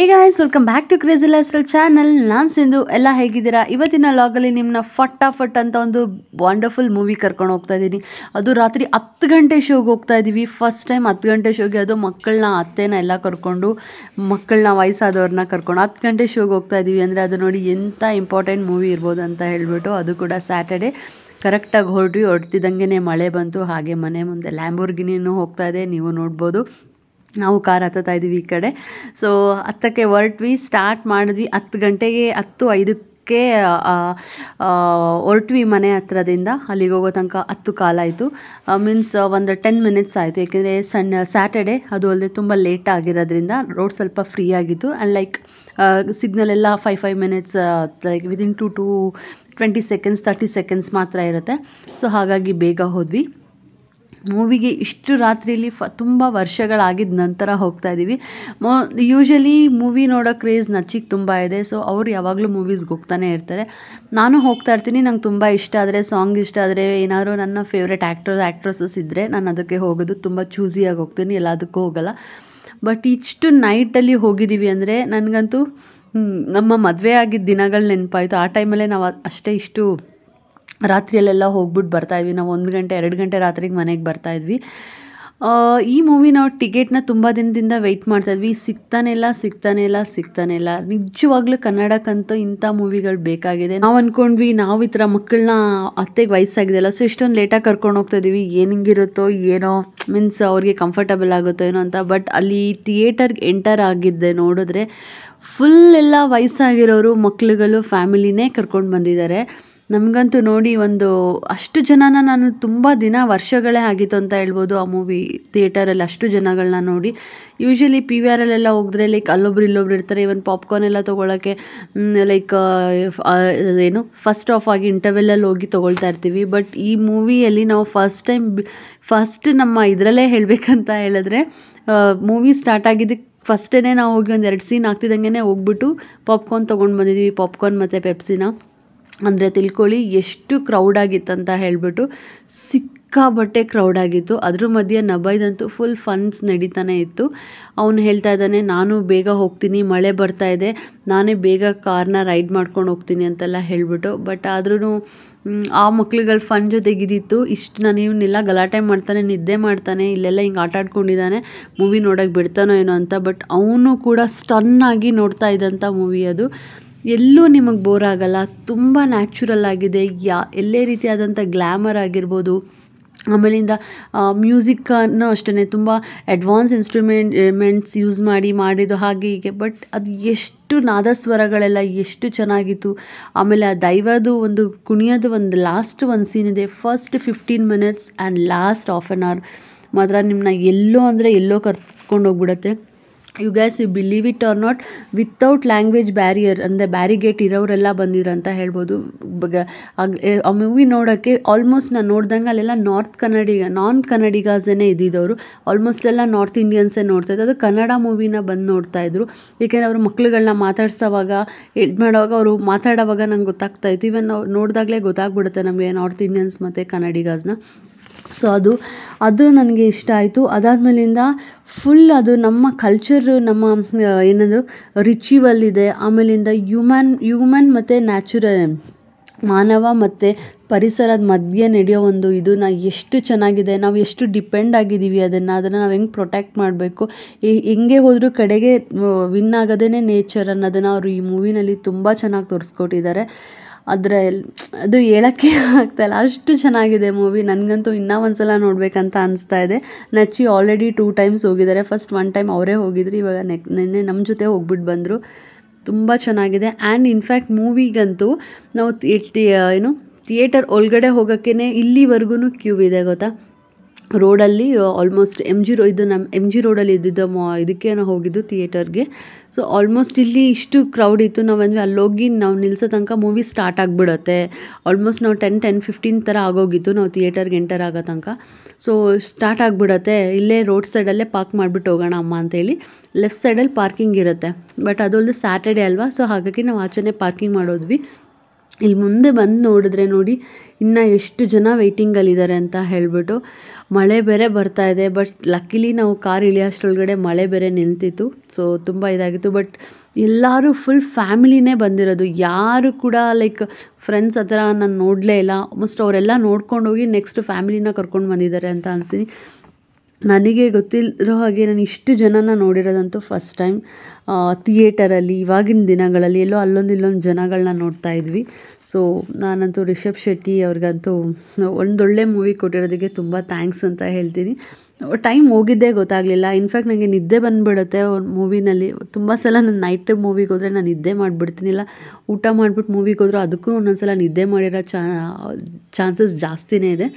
ಈಗ guys welcome back to crazy life channel ನಾನು ಸಿಂಧು ಎಲ್ಲ ಹೇಗಿದ್ದೀರಾ ಇವತ್ತಿನ ಲಾಗಲ್ಲಿ ನಿಮ್ಮನ್ನ ಫಟ್ ಅಂತ ಒಂದು ವಂಡರ್ಫುಲ್ ಮೂವಿ ಕರ್ಕೊಂಡು ಹೋಗ್ತಾ ಇದ್ದೀನಿ ಅದು ರಾತ್ರಿ ಹತ್ತು ಗಂಟೆ ಶೋಗೆ ಹೋಗ್ತಾ ಇದ್ದೀವಿ ಫಸ್ಟ್ ಟೈಮ್ ಹತ್ತು ಗಂಟೆ ಶೋಗೆ ಅದು ಮಕ್ಕಳನ್ನ ಅತ್ತೆನ ಎಲ್ಲ ಕರ್ಕೊಂಡು ಮಕ್ಕಳನ್ನ ವಯಸ್ಸಾದವ್ರನ್ನ ಕರ್ಕೊಂಡು ಹತ್ತು ಗಂಟೆ ಶೋಗೆ ಹೋಗ್ತಾ ಇದ್ದೀವಿ ಅಂದರೆ ಅದು ನೋಡಿ ಎಂಥ ಇಂಪಾರ್ಟೆಂಟ್ ಮೂವಿ ಇರ್ಬೋದು ಅಂತ ಹೇಳ್ಬಿಟ್ಟು ಅದು ಕೂಡ ಸ್ಯಾಟರ್ಡೆ ಕರೆಕ್ಟಾಗಿ ಹೊರಟಿ ಹೊರಡ್ತಿದ್ದಂಗೆ ಮಳೆ ಬಂತು ಹಾಗೆ ಮನೆ ಮುಂದೆ ಲ್ಯಾಂಬೋರ್ಗಿನೂ ಹೋಗ್ತಾ ಇದೆ ನೀವು ನೋಡ್ಬೋದು ನಾವು ಕಾರ್ ಹತ್ತತಾ ಇದ್ವಿ ಈ ಕಡೆ ಸೊ ಹತ್ತಕ್ಕೆ ಹೊರಟ್ವಿ ಸ್ಟಾರ್ಟ್ ಮಾಡಿದ್ವಿ ಹತ್ತು ಗಂಟೆಗೆ ಹತ್ತು ಐದಕ್ಕೆ ಹೊರಟ್ವಿ ಮನೆ ಹತ್ರದಿಂದ ಅಲ್ಲಿಗೆ ಹೋಗೋ ತನಕ ಹತ್ತು ಆಯಿತು ಮೀನ್ಸ್ ಒಂದು ಟೆನ್ ಮಿನಿಟ್ಸ್ ಆಯಿತು ಏಕೆಂದರೆ ಸಣ್ಣ ಸ್ಯಾಟರ್ಡೆ ಅದು ಅಲ್ಲದೆ ತುಂಬ ಲೇಟ್ ಆಗಿರೋದ್ರಿಂದ ರೋಡ್ ಸ್ವಲ್ಪ ಫ್ರೀ ಆಗಿತ್ತು ಆ್ಯಂಡ್ ಲೈಕ್ ಸಿಗ್ನಲ್ ಎಲ್ಲ ಫೈ five minutes like within two two twenty seconds thirty seconds ಮಾತ್ರ ಇರುತ್ತೆ ಸೊ ಹಾಗಾಗಿ ಬೇಗ ಹೋದ್ವಿ ಮೂವಿಗೆ ಇಷ್ಟು ರಾತ್ರಿಯಲ್ಲಿ ಫ ತುಂಬ ವರ್ಷಗಳಾಗಿದ್ದ ನಂತರ ಹೋಗ್ತಾ ಇದ್ದೀವಿ ಮೊ ಯೂಶ್ವಲಿ ಮೂವಿ ನೋಡೋ ಕ್ರೇಜ್ ನಚ್ಚಿಗೆ ತುಂಬ ಇದೆ ಸೊ ಅವ್ರು ಯಾವಾಗಲೂ ಮೂವೀಸ್ಗೆ ಹೋಗ್ತಾನೆ ಇರ್ತಾರೆ ನಾನು ಹೋಗ್ತಾ ಇರ್ತೀನಿ ನಂಗೆ ತುಂಬ ಇಷ್ಟ ಆದರೆ ಸಾಂಗ್ ಇಷ್ಟ ಆದರೆ ಏನಾದರೂ ನನ್ನ ಫೇವ್ರೆಟ್ ಆ್ಯಕ್ಟರ್ಸ್ ಆ್ಯಕ್ಟ್ರಸಸ್ ಇದ್ದರೆ ನಾನು ಅದಕ್ಕೆ ಹೋಗೋದು ತುಂಬ ಚೂಸಿಯಾಗಿ ಹೋಗ್ತೀನಿ ಎಲ್ಲದಕ್ಕೂ ಹೋಗಲ್ಲ ಬಟ್ ಇಷ್ಟು ನೈಟಲ್ಲಿ ಹೋಗಿದ್ದೀವಿ ಅಂದರೆ ನನಗಂತೂ ನಮ್ಮ ಮದುವೆ ಆಗಿದ್ದ ದಿನಗಳು ನೆನಪಾಯಿತು ಆ ಟೈಮಲ್ಲೇ ನಾವು ಅಷ್ಟೇ ಇಷ್ಟು ರಾತ್ರಿಯಲ್ಲೆಲ್ಲ ಹೋಗ್ಬಿಟ್ಟು ಬರ್ತಾಯಿದ್ವಿ ನಾವು ಒಂದು ಗಂಟೆ ಎರಡು ಗಂಟೆ ರಾತ್ರಿಗೆ ಮನೆಗೆ ಬರ್ತಾಯಿದ್ವಿ ಈ ಮೂವಿ ನಾವು ಟಿಕೆಟ್ನ ತುಂಬ ದಿನದಿಂದ ವೆಯ್ಟ್ ಇದ್ವಿ ಸಿಗ್ತಾನೆ ಇಲ್ಲ ಸಿಗ್ತಾನೆ ಇಲ್ಲ ಸಿಗ್ತಾನೆ ಇಲ್ಲ ನಿಜವಾಗ್ಲೂ ಕನ್ನಡಕ್ಕಂತೂ ಇಂಥ ಮೂವಿಗಳು ಬೇಕಾಗಿದೆ ನಾವು ಅಂದ್ಕೊಂಡ್ವಿ ನಾವು ಈ ಥರ ಮಕ್ಕಳನ್ನ ಅತ್ತೆಗೆ ವಯಸ್ಸಾಗಿದೆಯಲ್ಲ ಸೊ ಇಷ್ಟೊಂದು ಲೇಟಾಗಿ ಕರ್ಕೊಂಡು ಹೋಗ್ತಾ ಇದೀವಿ ಏನಿಂಗಿರುತ್ತೋ ಏನೋ ಮೀನ್ಸ್ ಅವ್ರಿಗೆ ಕಂಫರ್ಟಬಲ್ ಆಗುತ್ತೋ ಏನೋ ಅಂತ ಬಟ್ ಅಲ್ಲಿ ಥಿಯೇಟರ್ಗೆ ಎಂಟರ್ ಆಗಿದ್ದೆ ನೋಡಿದ್ರೆ ಫುಲ್ ಎಲ್ಲ ವಯಸ್ಸಾಗಿರೋರು ಮಕ್ಳುಗಳು ಫ್ಯಾಮಿಲಿನೇ ಕರ್ಕೊಂಡು ಬಂದಿದ್ದಾರೆ ನಮಗಂತೂ ನೋಡಿ ಒಂದು ಅಷ್ಟು ಜನನ ನಾನು ತುಂಬ ದಿನ ವರ್ಷಗಳೇ ಆಗಿತ್ತು ಅಂತ ಹೇಳ್ಬೋದು ಆ ಮೂವಿ ಥಿಯೇಟರಲ್ಲಿ ಅಷ್ಟು ಜನಗಳನ್ನ ನೋಡಿ ಯೂಶ್ವಲಿ ಪಿ ವಿ ಆರಲ್ಲೆಲ್ಲ ಹೋಗಿದ್ರೆ ಲೈಕ್ ಅಲ್ಲೊಬ್ರು ಇಲ್ಲೊಬ್ರು ಇರ್ತಾರೆ ಇವನ್ ಪಾಪ್ಕಾರ್ನ್ ಎಲ್ಲ ತೊಗೊಳಕ್ಕೆ ಲೈಕ್ ಏನು ಫಸ್ಟ್ ಆಫ್ ಆಗಿ ಇಂಟರ್ವೆಲ್ಲಲ್ಲಿ ಹೋಗಿ ತೊಗೊಳ್ತಾ ಇರ್ತೀವಿ ಬಟ್ ಈ ಮೂವಿಯಲ್ಲಿ ನಾವು ಫಸ್ಟ್ ಟೈಮ್ ಫಸ್ಟ್ ನಮ್ಮ ಇದರಲ್ಲೇ ಹೇಳಬೇಕಂತ ಹೇಳಿದ್ರೆ ಮೂವಿ ಸ್ಟಾರ್ಟ್ ಆಗಿದ್ದಕ್ಕೆ ಫಸ್ಟೇ ನಾವು ಹೋಗಿ ಒಂದು ಎರಡು ಸೀನ್ ಆಗ್ತಿದ್ದಂಗೆ ಹೋಗ್ಬಿಟ್ಟು ಪಾಪ್ಕಾರ್ನ್ ತೊಗೊಂಡು ಬಂದಿದ್ದೀವಿ ಪಾಪ್ಕಾರ್ನ್ ಮತ್ತು ಪೆಪ್ಸಿನ ಅಂದರೆ ತಿಳ್ಕೊಳ್ಳಿ ಎಷ್ಟು ಕ್ರೌಡ್ ಅಂತ ಹೇಳಿಬಿಟ್ಟು ಸಿಕ್ಕಾಪಟ್ಟೆ ಕ್ರೌಡ್ ಆಗಿತ್ತು ಅದ್ರ ಮಧ್ಯೆ ನಬೈದಂತೂ ಫುಲ್ ಫನ್ಸ್ ನಡೀತಾನೆ ಇತ್ತು ಅವನು ಹೇಳ್ತಾ ಇದ್ದಾನೆ ನಾನು ಬೇಗ ಹೋಗ್ತೀನಿ ಮಳೆ ಬರ್ತಾ ಇದೆ ನಾನೇ ಬೇಗ ಕಾರ್ನ ರೈಡ್ ಮಾಡ್ಕೊಂಡು ಹೋಗ್ತೀನಿ ಅಂತೆಲ್ಲ ಹೇಳ್ಬಿಟ್ಟು ಬಟ್ ಆದ್ರೂ ಆ ಮಕ್ಳುಗಳ ಫನ್ ಜೊತೆಗೆ ಇಷ್ಟು ನಾನು ಇವನ್ನೆಲ್ಲ ಗಲಾಟೆ ಮಾಡ್ತಾನೆ ನಿದ್ದೆ ಮಾಡ್ತಾನೆ ಇಲ್ಲೆಲ್ಲ ಹಿಂಗೆ ಆಟ ಆಡ್ಕೊಂಡಿದ್ದಾನೆ ಮೂವಿ ನೋಡೋಕೆ ಬಿಡ್ತಾನೋ ಏನೋ ಅಂತ ಬಟ್ ಅವನು ಕೂಡ ಸ್ಟನ್ನಾಗಿ ನೋಡ್ತಾ ಇದ್ದಂಥ ಮೂವಿ ಅದು ಎಲ್ಲೂ ನಿಮಗೆ ಬೋರ್ ಆಗಲ್ಲ ತುಂಬ ನ್ಯಾಚುರಲ್ ಆಗಿದೆ ಯಾ ಎಲ್ಲೇ ರೀತಿಯಾದಂಥ ಗ್ಲ್ಯಾಮರ್ ಆಗಿರ್ಬೋದು ಆಮೇಲಿಂದ ಮ್ಯೂಸಿಕ್ಕನ್ನು ಅಷ್ಟೇ ತುಂಬ ಅಡ್ವಾನ್ಸ್ ಇನ್ಸ್ಟ್ರುಮೆಂಟ್ ಯೂಸ್ ಮಾಡಿ ಮಾಡಿದ್ದು ಹಾಗೆ ಹೀಗೆ ಬಟ್ ಅದು ಎಷ್ಟು ನಾದ ಸ್ವರಗಳೆಲ್ಲ ಎಷ್ಟು ಚೆನ್ನಾಗಿತ್ತು ಆಮೇಲೆ ಆ ದೈವದು ಒಂದು ಕುಣಿಯೋದು ಒಂದು ಲಾಸ್ಟ್ ಒಂದು ಸೀನ್ ಇದೆ first fifteen minutes and last of an hour ಮಾತ್ರ ನಿಮ್ಮನ್ನ ಎಲ್ಲೋ ಅಂದರೆ ಎಲ್ಲೋ ಕರ್ಕೊಂಡೋಗ್ಬಿಡತ್ತೆ you guys you believe it or not without language barrier ಅಂದರೆ ಬ್ಯಾರಿಗೇಟ್ ಇರೋರೆಲ್ಲ ಬಂದಿದ್ರು ಅಂತ ಹೇಳ್ಬೋದು ಆ ಮೂವಿ ನೋಡೋಕ್ಕೆ ಆಲ್ಮೋಸ್ಟ್ ನಾನು ನೋಡ್ದಂಗೆ ಅಲ್ಲೆಲ್ಲ ನಾರ್ತ್ ಕನ್ನಡಿಗ ನಾನ್ ಕನ್ನಡಿಗಾಸೇ ಇದ್ದಿದ್ದವರು ಆಲ್ಮೋಸ್ಟ್ ಎಲ್ಲ ನಾರ್ತ್ ಇಂಡಿಯನ್ಸೇ ನೋಡ್ತಾ ಇದ್ದರು ಅದು ಕನ್ನಡ ಮೂವಿನ ಬಂದು ನೋಡ್ತಾ ಇದ್ರು ಏಕೆಂದರೆ ಅವರು ಮಕ್ಳುಗಳನ್ನ ಮಾತಾಡ್ಸೋವಾಗ ಇದು ಮಾಡುವಾಗ ಅವರು ಮಾತಾಡೋವಾಗ ನಂಗೆ ಗೊತ್ತಾಗ್ತಾ ಇತ್ತು ಈವನ್ ನಾವು ನೋಡಿದಾಗಲೇ ಗೊತ್ತಾಗ್ಬಿಡುತ್ತೆ ನಮಗೆ ನಾರ್ತ್ ಇಂಡಿಯನ್ಸ್ ಮತ್ತು ಕನ್ನಡಿಗಾಸನ್ನ ಸೊ ಅದು ಅದು ನನಗೆ ಇಷ್ಟ ಆಯಿತು ಅದಾದ್ಮೇಲಿಂದ ಫುಲ್ ಅದು ನಮ್ಮ ಕಲ್ಚರು ನಮ್ಮ ಏನದು ರಿಚುವಲ್ ಇದೆ ಆಮೇಲಿಂದ ಹ್ಯೂಮನ್ ಹ್ಯೂಮನ್ ಮತ್ತು ನ್ಯಾಚುರಲ್ ಮಾನವ ಮತ್ತು ಪರಿಸರದ ಮಧ್ಯೆ ನಡೆಯೋ ಒಂದು ಇದು ನಾ ಎಷ್ಟು ಚೆನ್ನಾಗಿದೆ ನಾವು ಎಷ್ಟು ಡಿಪೆಂಡ್ ಆಗಿದ್ದೀವಿ ಅದನ್ನು ಅದನ್ನು ನಾವು ಹೆಂಗೆ ಪ್ರೊಟೆಕ್ಟ್ ಮಾಡಬೇಕು ಹೆಂಗೆ ಹೋದರೂ ಕಡೆಗೆ ವಿನ್ ಆಗೋದೇ ನೇಚರ್ ಅನ್ನೋದನ್ನು ಅವರು ಈ ಮೂವಿನಲ್ಲಿ ತುಂಬ ಚೆನ್ನಾಗಿ ತೋರಿಸ್ಕೊಟ್ಟಿದ್ದಾರೆ ಅದರಲ್ಲಿ ಅದು ಹೇಳಕ್ಕೆ ಆಗ್ತಾಯಿಲ್ಲ ಅಷ್ಟು ಚೆನ್ನಾಗಿದೆ ಮೂವಿ ನನಗಂತೂ ಇನ್ನೂ ಒಂದ್ಸಲ ಸಲ ನೋಡಬೇಕಂತ ಅನಿಸ್ತಾ ಇದೆ ನಚ್ಚಿ ಆಲ್ರೆಡಿ ಟೂ ಟೈಮ್ಸ್ ಹೋಗಿದ್ದಾರೆ ಫಸ್ಟ್ ಒನ್ ಟೈಮ್ ಅವರೇ ಹೋಗಿದ್ರು ಇವಾಗ ನೆಕ್ ನಿನ್ನೆ ನಮ್ಮ ಜೊತೆ ಹೋಗ್ಬಿಟ್ಟು ಬಂದರು ತುಂಬ ಚೆನ್ನಾಗಿದೆ ಆ್ಯಂಡ್ ಇನ್ಫ್ಯಾಕ್ಟ್ ಮೂವಿಗಂತೂ ನಾವು ಏನು ಥಿಯೇಟರ್ ಒಳಗಡೆ ಹೋಗೋಕ್ಕೇ ಇಲ್ಲಿವರೆಗೂ ಕ್ಯೂ ಇದೆ ಗೊತ್ತಾ ರೋಡಲ್ಲಿ ಆಲ್ಮೋಸ್ಟ್ ಎಮ್ ಜಿ ರೋ ಇದು ನಮ್ಮ ಎಮ್ ಜಿ ರೋಡಲ್ಲಿ ಇದ್ದಿದ್ದು ಮಾ ಇದಕ್ಕೆ ಹೋಗಿದ್ದು ಥಿಯೇಟರ್ಗೆ ಸೊ ಆಲ್ಮೋಸ್ಟ್ ಇಲ್ಲಿ ಇಷ್ಟು ಕ್ರೌಡ್ ಇತ್ತು ಅಲ್ಲಿ ಅಲ್ಲೋಗಿ ನಾವು ನಿಲ್ಸೋ ತನಕ ಮೂವಿ ಸ್ಟಾರ್ಟ್ ಆಗಿಬಿಡತ್ತೆ ಆಲ್ಮೋಸ್ಟ್ ನಾವು ಟೆನ್ ಟೆನ್ ಫಿಫ್ಟೀನ್ ಥರ ಆಗೋಗಿತ್ತು ನಾವು ಥಿಯೇಟರ್ಗೆ ಎಂಟರ್ ಆಗೋ ತನಕ ಸೊ ಸ್ಟಾರ್ಟ್ ಆಗಿಬಿಡತ್ತೆ ಇಲ್ಲೇ ರೋಡ್ ಸೈಡಲ್ಲೇ ಪಾರ್ಕ್ ಮಾಡಿಬಿಟ್ಟು ಹೋಗೋಣ ಅಮ್ಮ ಅಂತೇಳಿ ಲೆಫ್ಟ್ ಸೈಡಲ್ಲಿ ಪಾರ್ಕಿಂಗ್ ಇರುತ್ತೆ ಬಟ್ ಅದೊಂದು ಸ್ಯಾಟರ್ಡೆ ಅಲ್ವಾ ಸೊ ಹಾಗಾಗಿ ನಾವು ಆಚೆನೇ ಪಾರ್ಕಿಂಗ್ ಮಾಡೋದ್ವಿ ಇಲ್ಲಿ ಮುಂದೆ ಬಂದು ನೋಡಿದ್ರೆ ನೋಡಿ ಇನ್ನ ಎಷ್ಟು ಜನ ಇದ್ದಾರೆ ಅಂತ ಹೇಳ್ಬಿಟ್ಟು ಮಳೆ ಬೇರೆ ಬರ್ತಾ ಇದೆ ಬಟ್ ಲಕ್ಕಿಲಿ ನಾವು ಕಾರ್ ಅಷ್ಟರೊಳಗಡೆ ಮಳೆ ಬೇರೆ ನಿಂತಿತ್ತು ಸೊ ತುಂಬ ಇದಾಗಿತ್ತು ಬಟ್ ಎಲ್ಲರೂ ಫುಲ್ ಫ್ಯಾಮಿಲಿನೇ ಬಂದಿರೋದು ಯಾರು ಕೂಡ ಲೈಕ್ ಫ್ರೆಂಡ್ಸ್ ಹತ್ರ ನಾನು ನೋಡಲೇ ಇಲ್ಲ ಆಲ್ಮೋಸ್ಟ್ ಅವರೆಲ್ಲ ಹೋಗಿ ನೆಕ್ಸ್ಟ್ ಫ್ಯಾಮಿಲಿನ ಕರ್ಕೊಂಡು ಬಂದಿದ್ದಾರೆ ಅಂತ ಅನಿಸ್ತೀನಿ ನನಗೆ ಗೊತ್ತಿಲ್ಲರೋ ಹಾಗೆ ನಾನು ಇಷ್ಟು ಜನನ ನೋಡಿರೋದಂತೂ ಫಸ್ಟ್ ಟೈಮ್ ಥಿಯೇಟರಲ್ಲಿ ಇವಾಗಿನ ದಿನಗಳಲ್ಲಿ ಎಲ್ಲೋ ಅಲ್ಲೊಂದು ಇಲ್ಲೊಂದು ಜನಗಳನ್ನ ನೋಡ್ತಾ ಇದ್ವಿ ಸೊ ನಾನಂತೂ ರಿಷಬ್ ಶೆಟ್ಟಿ ಅವ್ರಿಗಂತೂ ಒಂದೊಳ್ಳೆ ಮೂವಿ ಕೊಟ್ಟಿರೋದಕ್ಕೆ ತುಂಬ ಥ್ಯಾಂಕ್ಸ್ ಅಂತ ಹೇಳ್ತೀನಿ ಟೈಮ್ ಹೋಗಿದ್ದೇ ಗೊತ್ತಾಗಲಿಲ್ಲ ಇನ್ಫ್ಯಾಕ್ಟ್ ನನಗೆ ನಿದ್ದೆ ಬಂದುಬಿಡುತ್ತೆ ಮೂವಿನಲ್ಲಿ ತುಂಬ ಸಲ ನಾನು ನೈಟ್ ಟೈಮ್ ಮೂವಿಗೆ ಹೋದರೆ ನಾನು ನಿದ್ದೆ ಮಾಡಿಬಿಡ್ತೀನಿ ಇಲ್ಲ ಊಟ ಮಾಡಿಬಿಟ್ಟು ಮೂವಿಗೆ ಹೋದರೂ ಅದಕ್ಕೂ ಒಂದೊಂದು ಸಲ ನಿದ್ದೆ ಮಾಡಿರೋ ಚಾನ್ಸಸ್ ಜಾಸ್ತಿನೇ ಇದೆ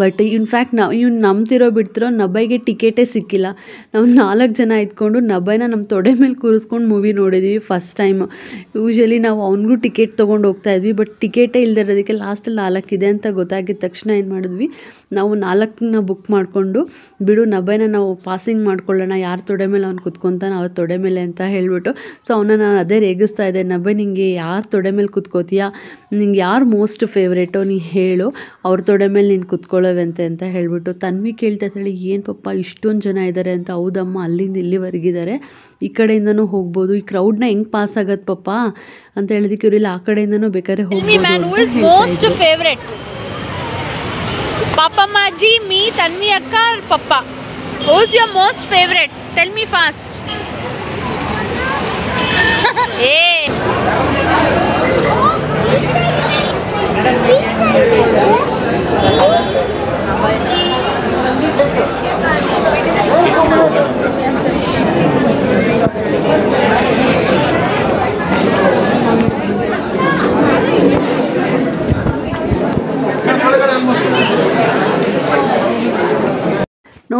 ಬಟ್ ಇನ್ಫ್ಯಾಕ್ಟ್ ನಾವು ಇವ್ನು ನಂಬ್ತಿರೋ ಬಿಡ್ತಿರೋ ನಬೈಗೆ ಟಿಕೆಟೇ ಸಿಕ್ಕಿಲ್ಲ ನಾವು ನಾಲ್ಕು ಜನ ಇದ್ಕೊಂಡು ನಬೈನ ನಮ್ಮ ತೊಡೆ ಮೇಲೆ ಕೂರಿಸ್ಕೊಂಡು ಮೂವಿ ನೋಡಿದ್ವಿ ಫಸ್ಟ್ ಟೈಮ್ ಯೂಶ್ವಲಿ ನಾವು ಅವ್ನಿಗೂ ಟಿಕೆಟ್ ತೊಗೊಂಡು ಹೋಗ್ತಾ ಇದ್ವಿ ಬಟ್ ಟಿಕೆಟೇ ಇಲ್ಲದೆ ಇರೋದಕ್ಕೆ ಲಾಸ್ಟಲ್ಲಿ ನಾಲ್ಕಿದೆ ಅಂತ ಗೊತ್ತಾಗಿದ್ದ ತಕ್ಷಣ ಏನು ಮಾಡಿದ್ವಿ ನಾವು ನಾಲ್ಕನ್ನ ಬುಕ್ ಮಾಡಿಕೊಂಡು ಬಿಡು ನಬೈನ ನಾವು ಪಾಸಿಂಗ್ ಮಾಡ್ಕೊಳ್ಳೋಣ ಯಾರ ತೊಡೆ ಮೇಲೆ ಅವ್ನು ಕುತ್ಕೊತಾನೆ ಅವ್ರ ತೊಡೆ ಮೇಲೆ ಅಂತ ಹೇಳಿಬಿಟ್ಟು ಸೊ ಅವನ್ನ ನಾನು ಅದೇ ರೇಗಿಸ್ತಾ ಇದ್ದೆ ನಬೈ ನಿಂಗೆ ಯಾರು ತೊಡೆ ಮೇಲೆ ಕುತ್ಕೋತೀಯಾ ನಿಂಗೆ ಯಾರು ಮೋಸ್ಟ್ ಫೇವ್ರೇಟೋ ನೀ ಹೇಳು ಅವ್ರ ತೊಡೆ ಮೇಲೆ ನೀನು ಕುತ್ಕೊ ಮುಚ್ಕೊಳ್ಳವಂತೆ ಅಂತ ಹೇಳ್ಬಿಟ್ಟು ತನ್ವಿ ಕೇಳ್ತಾ ಇದ್ದಾಳೆ ಏನು ಪಪ್ಪ ಇಷ್ಟೊಂದು ಜನ ಇದ್ದಾರೆ ಅಂತ ಹೌದಮ್ಮ ಅಲ್ಲಿಂದ ಇಲ್ಲಿವರೆಗಿದ್ದಾರೆ ಈ ಕಡೆಯಿಂದನೂ ಹೋಗ್ಬೋದು ಈ ಕ್ರೌಡ್ನ ಹೆಂಗೆ ಪಾಸ್ ಆಗತ್ತೆ ಪಪ್ಪ ಅಂತ ಹೇಳಿದಕ್ಕೆ ಇವರಿಲ್ಲ ಆ ಕಡೆಯಿಂದನೂ ಬೇಕಾದ್ರೆ ಹೋಗ್ಬೋದು ಪಾಪಮ್ಮ ಅಜ್ಜಿ ಮೀ ತನ್ವಿ ಅಕ್ಕ ಪಪ್ಪ who's your most favourite tell me fast ಏ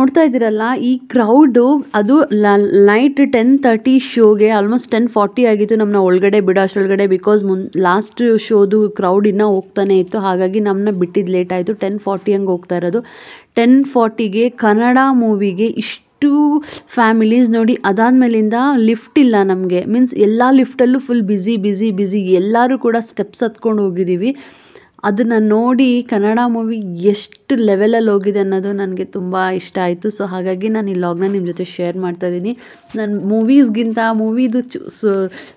ನೋಡ್ತಾ ಇದ್ದೀರಲ್ಲ ಈ ಕ್ರೌಡು ಅದು ನೈಟ್ ಟೆನ್ ತರ್ಟಿ ಶೋಗೆ ಆಲ್ಮೋಸ್ಟ್ ಟೆನ್ ಫಾರ್ಟಿ ಆಗಿತ್ತು ನಮ್ಮನ್ನ ಒಳಗಡೆ ಬಿಡೋ ಅಷ್ಟೊಳಗಡೆ ಬಿಕಾಸ್ ಮುನ್ ಲಾಸ್ಟ್ ಶೋದು ಕ್ರೌಡ್ ಇನ್ನೂ ಹೋಗ್ತಾನೆ ಇತ್ತು ಹಾಗಾಗಿ ನಮ್ಮನ್ನ ಬಿಟ್ಟಿದ್ದು ಲೇಟ್ ಆಯಿತು ಟೆನ್ ಫಾರ್ಟಿ ಹಂಗೆ ಹೋಗ್ತಾ ಇರೋದು ಟೆನ್ ಫಾರ್ಟಿಗೆ ಕನ್ನಡ ಮೂವಿಗೆ ಇಷ್ಟು ಫ್ಯಾಮಿಲೀಸ್ ನೋಡಿ ಅದಾದ್ಮೇಲಿಂದ ಲಿಫ್ಟ್ ಇಲ್ಲ ನಮಗೆ ಮೀನ್ಸ್ ಎಲ್ಲ ಲಿಫ್ಟಲ್ಲೂ ಫುಲ್ ಬ್ಯುಸಿ ಬ್ಯುಸಿ ಬ್ಯುಸಿ ಎಲ್ಲರೂ ಕೂಡ ಸ್ಟೆಪ್ಸ್ ಹತ್ಕೊಂಡು ಹೋಗಿದ್ದೀವಿ ಅದನ್ನು ನೋಡಿ ಕನ್ನಡ ಮೂವಿ ಎಷ್ಟು ಲೆವೆಲಲ್ಲಿ ಹೋಗಿದೆ ಅನ್ನೋದು ನನಗೆ ತುಂಬ ಇಷ್ಟ ಆಯಿತು ಸೊ ಹಾಗಾಗಿ ನಾನು ಈ ಲಾಗ್ನ ನಿಮ್ಮ ಜೊತೆ ಶೇರ್ ಮಾಡ್ತಾ ಇದ್ದೀನಿ ನಾನು ಮೂವೀಸ್ಗಿಂತ ಮೂವಿದು ಚು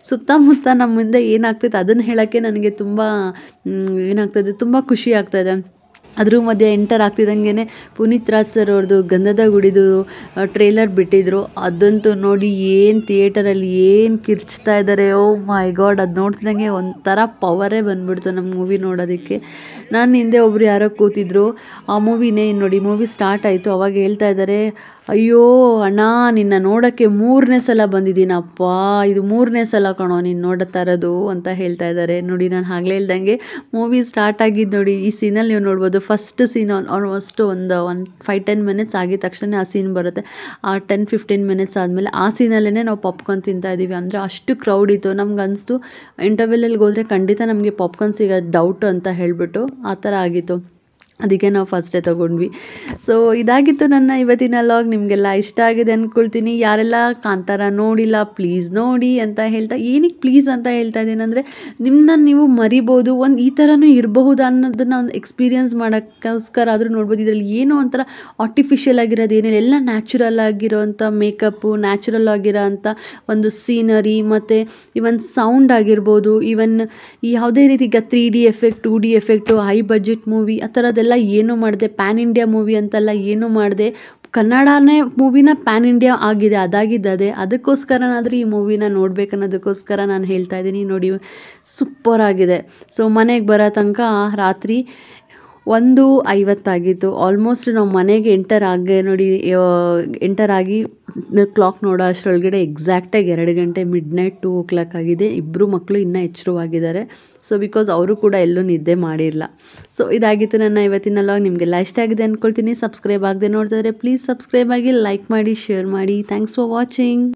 ಸುತ್ತಮುತ್ತ ನಮ್ಮ ಮುಂದೆ ಏನಾಗ್ತೈತೆ ಅದನ್ನು ಹೇಳೋಕ್ಕೆ ನನಗೆ ತುಂಬ ಏನಾಗ್ತದೆ ತುಂಬ ಖುಷಿ ಆಗ್ತಾಯಿದೆ ಅದ್ರ ಮಧ್ಯೆ ಎಂಟರ್ ಆಗ್ತಿದ್ದಂಗೆ ಪುನೀತ್ ರಾಜ್ ಸರ್ ಅವ್ರದ್ದು ಗಂಧದ ಗುಡಿದು ಟ್ರೇಲರ್ ಬಿಟ್ಟಿದ್ರು ಅದಂತೂ ನೋಡಿ ಏನು ಥಿಯೇಟರಲ್ಲಿ ಏನು ಕಿರ್ಚ್ತಾ ಇದ್ದಾರೆ ಓ oh ಮೈ ಗಾಡ್ ಅದು ನೋಡ್ತಿದ್ದಂಗೆ ಒಂಥರ ಪವರೇ ಬಂದ್ಬಿಡ್ತು ನಮ್ಮ ಮೂವಿ ನೋಡೋದಕ್ಕೆ ನಾನು ಹಿಂದೆ ಒಬ್ರು ಯಾರೋ ಕೂತಿದ್ರು ಆ ಮೂವಿನೇ ನೋಡಿ ಮೂವಿ ಸ್ಟಾರ್ಟ್ ಆಯಿತು ಅವಾಗ ಹೇಳ್ತಾ ಇದ್ದಾರೆ ಅಯ್ಯೋ ಅಣ್ಣ ನಿನ್ನ ನೋಡೋಕ್ಕೆ ಮೂರನೇ ಸಲ ಬಂದಿದ್ದೀನಪ್ಪ ಇದು ಮೂರನೇ ಸಲ ಕಣೋ ನೀನು ನೋಡುತ್ತಾ ಇರೋದು ಅಂತ ಹೇಳ್ತಾ ಇದ್ದಾರೆ ನೋಡಿ ನಾನು ಆಗಲೇ ಇಲ್ದಂಗೆ ಮೂವಿ ಸ್ಟಾರ್ಟ್ ಆಗಿದ್ದು ನೋಡಿ ಈ ಸೀನಲ್ಲಿ ನೀವು ನೋಡ್ಬೋದು ಫಸ್ಟ್ ಸೀನ್ ಆಲ್ಮೋಸ್ಟ್ ಒಂದು ಒನ್ ಫೈವ್ ಟೆನ್ ಮಿನಿಟ್ಸ್ ಆಗಿದ ತಕ್ಷಣ ಆ ಸೀನ್ ಬರುತ್ತೆ ಆ ಟೆನ್ ಫಿಫ್ಟೀನ್ ಮಿನಿಟ್ಸ್ ಆದಮೇಲೆ ಆ ಸೀನಲ್ಲೇ ನಾವು ಪಾಪ್ಕಾರ್ನ್ ತಿಂತಾ ಇದ್ದೀವಿ ಅಂದರೆ ಅಷ್ಟು ಕ್ರೌಡ್ ಇತ್ತು ನಮ್ಗೆ ಅನಿಸ್ತು ಇಂಟರ್ವೆಲಲ್ಲಿ ಹೋದ್ರೆ ಖಂಡಿತ ನಮಗೆ ಪಾಪ್ಕಾರ್ನ್ ಸಿಗೋದು ಡೌಟ್ ಅಂತ ಹೇಳಿಬಿಟ್ಟು ಆ ಥರ ಆಗಿತ್ತು ಅದಕ್ಕೆ ನಾವು ಫಸ್ಟೇ ತೊಗೊಂಡ್ವಿ ಸೊ ಇದಾಗಿತ್ತು ನನ್ನ ಇವತ್ತಿನ ಲಾಗ್ ನಿಮಗೆಲ್ಲ ಇಷ್ಟ ಆಗಿದೆ ಅಂದ್ಕೊಳ್ತೀನಿ ಯಾರೆಲ್ಲ ಕಾಂತಾರ ನೋಡಿಲ್ಲ ಪ್ಲೀಸ್ ನೋಡಿ ಅಂತ ಹೇಳ್ತಾ ಏನಕ್ಕೆ ಪ್ಲೀಸ್ ಅಂತ ಹೇಳ್ತಾ ಇದ್ದೀನಂದರೆ ನಿಮ್ಮನ್ನ ನೀವು ಮರಿಬೋದು ಒಂದು ಈ ಥರನೂ ಇರಬಹುದು ಅನ್ನೋದನ್ನ ಒಂದು ಎಕ್ಸ್ಪೀರಿಯನ್ಸ್ ಮಾಡೋಕ್ಕೋಸ್ಕರ ಆದರೂ ನೋಡ್ಬೋದು ಇದರಲ್ಲಿ ಏನೋ ಒಂಥರ ಆರ್ಟಿಫಿಷಿಯಲ್ ಆಗಿರೋದು ಏನಿಲ್ಲ ಎಲ್ಲ ನ್ಯಾಚುರಲ್ ಆಗಿರೋಂಥ ಮೇಕಪ್ಪು ನ್ಯಾಚುರಲ್ ಆಗಿರೋ ಒಂದು ಸೀನರಿ ಮತ್ತು ಇವನ್ ಸೌಂಡ್ ಆಗಿರ್ಬೋದು ಈವನ್ ಯಾವುದೇ ರೀತಿ ಈಗ three D effect two D effect high budget movie ಆ ಥರದ್ದೆಲ್ಲ ಅದೆಲ್ಲ ಏನು ಮಾಡದೆ ಪ್ಯಾನ್ ಇಂಡಿಯಾ ಮೂವಿ ಅಂತೆಲ್ಲ ಏನು ಮಾಡದೆ ಕನ್ನಡನೇ ಮೂವಿನ ಪ್ಯಾನ್ ಇಂಡಿಯಾ ಆಗಿದೆ ಅದಾಗಿದ್ದದೆ ಅದೇ ಅದಕ್ಕೋಸ್ಕರನಾದರೂ ಈ ಮೂವಿನ ನೋಡ್ಬೇಕು ಅನ್ನೋದಕ್ಕೋಸ್ಕರ ನಾನು ಹೇಳ್ತಾ ಇದ್ದೀನಿ ನೋಡಿ ಸೂಪರ್ ಆಗಿದೆ ಸೊ ಮನೆಗೆ ಬರೋ ತನಕ ರಾತ್ರಿ ಒಂದು ಐವತ್ತಾಗಿತ್ತು ಆಲ್ಮೋಸ್ಟ್ ನಾವು ಮನೆಗೆ ಎಂಟರ್ ಆಗೇ ನೋಡಿ ಎಂಟರ್ ಆಗಿ ಕ್ಲಾಕ್ ನೋಡೋ ಅಷ್ಟರೊಳಗಡೆ ಎಕ್ಸಾಕ್ಟಾಗಿ ಎರಡು ಗಂಟೆ midnight two o'clock ಆಗಿದೆ ಇಬ್ಬರು ಮಕ್ಕಳು ಇನ್ನೂ ಎಚ್ಚರವಾಗಿದ್ದಾರೆ ಸೊ ಬಿಕಾಸ್ ಅವರು ಕೂಡ ಎಲ್ಲೂ ನಿದ್ದೆ ಮಾಡಿಲ್ಲ ಸೊ ಇದಾಗಿತ್ತು ನನ್ನ ಇವತ್ತಿನ ಲಾಗ್ ನಿಮಗೆಲ್ಲ ಇಷ್ಟ ಆಗಿದೆ ಅಂದ್ಕೊಳ್ತೀನಿ ಸಬ್ಸ್ಕ್ರೈಬ್ ಆಗದೆ ಇದ್ರೆ ಪ್ಲೀಸ್ ಸಬ್ಸ್ಕ್ರೈಬ್ ಆಗಿ ಲೈಕ್ ಮಾಡಿ ಶೇರ್ ಮಾಡಿ ಥ್ಯಾಂಕ್ಸ್ ಫಾರ್ ವಾಚಿಂಗ್